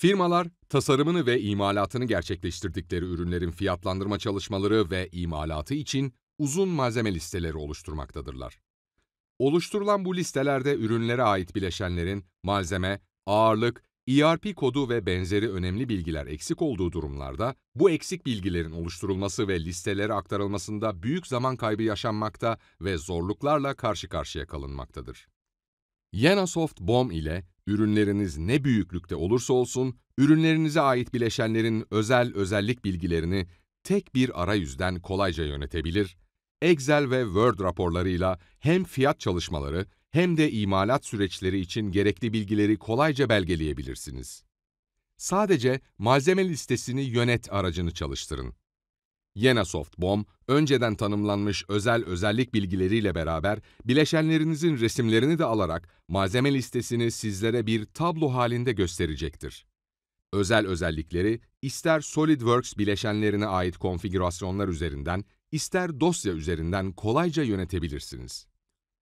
Firmalar, tasarımını ve imalatını gerçekleştirdikleri ürünlerin fiyatlandırma çalışmaları ve imalatı için uzun malzeme listeleri oluşturmaktadırlar. Oluşturulan bu listelerde ürünlere ait bileşenlerin malzeme, ağırlık, ERP kodu ve benzeri önemli bilgiler eksik olduğu durumlarda bu eksik bilgilerin oluşturulması ve listelere aktarılmasında büyük zaman kaybı yaşanmakta ve zorluklarla karşı karşıya kalınmaktadır. Yenasoft BOM ile ürünleriniz ne büyüklükte olursa olsun, ürünlerinize ait bileşenlerin özel özellik bilgilerini tek bir arayüzden kolayca yönetebilir, Excel ve Word raporlarıyla hem fiyat çalışmaları hem de imalat süreçleri için gerekli bilgileri kolayca belgeleyebilirsiniz. Sadece malzeme listesini yönet aracını çalıştırın. Yena Bom önceden tanımlanmış özel özellik bilgileriyle beraber bileşenlerinizin resimlerini de alarak malzeme listesini sizlere bir tablo halinde gösterecektir. Özel özellikleri ister SolidWorks bileşenlerine ait konfigürasyonlar üzerinden, ister dosya üzerinden kolayca yönetebilirsiniz.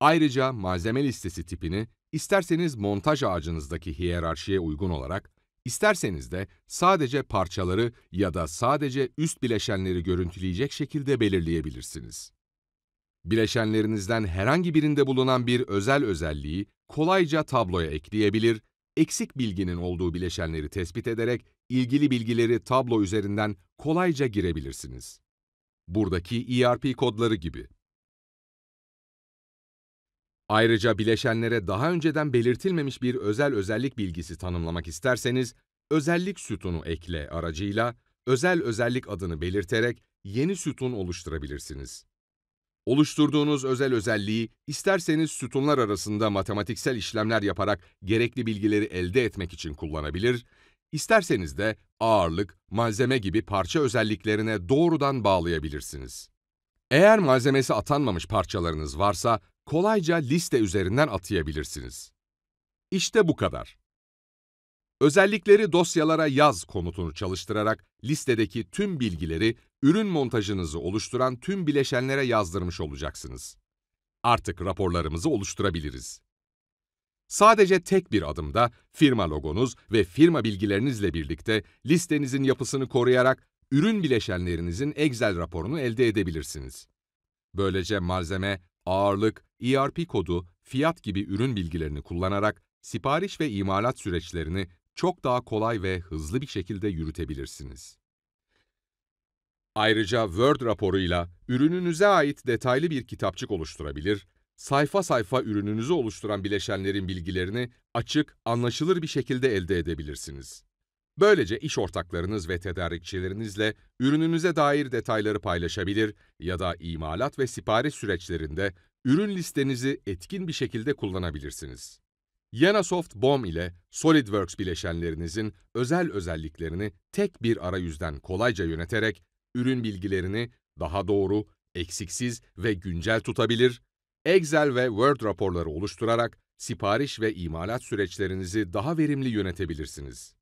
Ayrıca malzeme listesi tipini isterseniz montaj ağacınızdaki hiyerarşiye uygun olarak İsterseniz de sadece parçaları ya da sadece üst bileşenleri görüntüleyecek şekilde belirleyebilirsiniz. Bileşenlerinizden herhangi birinde bulunan bir özel özelliği kolayca tabloya ekleyebilir, eksik bilginin olduğu bileşenleri tespit ederek ilgili bilgileri tablo üzerinden kolayca girebilirsiniz. Buradaki ERP kodları gibi. Ayrıca bileşenlere daha önceden belirtilmemiş bir özel özellik bilgisi tanımlamak isterseniz, özellik sütunu ekle aracıyla özel özellik adını belirterek yeni sütun oluşturabilirsiniz. Oluşturduğunuz özel özelliği isterseniz sütunlar arasında matematiksel işlemler yaparak gerekli bilgileri elde etmek için kullanabilir, isterseniz de ağırlık, malzeme gibi parça özelliklerine doğrudan bağlayabilirsiniz. Eğer malzemesi atanmamış parçalarınız varsa kolayca liste üzerinden atayabilirsiniz. İşte bu kadar. Özellikleri dosyalara yaz komutunu çalıştırarak listedeki tüm bilgileri ürün montajınızı oluşturan tüm bileşenlere yazdırmış olacaksınız. Artık raporlarımızı oluşturabiliriz. Sadece tek bir adımda firma logonuz ve firma bilgilerinizle birlikte listenizin yapısını koruyarak ürün bileşenlerinizin Excel raporunu elde edebilirsiniz. Böylece malzeme ağırlık, ERP kodu, fiyat gibi ürün bilgilerini kullanarak sipariş ve imalat süreçlerini çok daha kolay ve hızlı bir şekilde yürütebilirsiniz. Ayrıca Word raporuyla ürününüze ait detaylı bir kitapçık oluşturabilir, sayfa sayfa ürününüzü oluşturan bileşenlerin bilgilerini açık, anlaşılır bir şekilde elde edebilirsiniz. Böylece iş ortaklarınız ve tedarikçilerinizle ürününüze dair detayları paylaşabilir ya da imalat ve sipariş süreçlerinde ürün listenizi etkin bir şekilde kullanabilirsiniz. Yanasoft BOM ile SolidWorks bileşenlerinizin özel özelliklerini tek bir arayüzden kolayca yöneterek ürün bilgilerini daha doğru, eksiksiz ve güncel tutabilir, Excel ve Word raporları oluşturarak sipariş ve imalat süreçlerinizi daha verimli yönetebilirsiniz.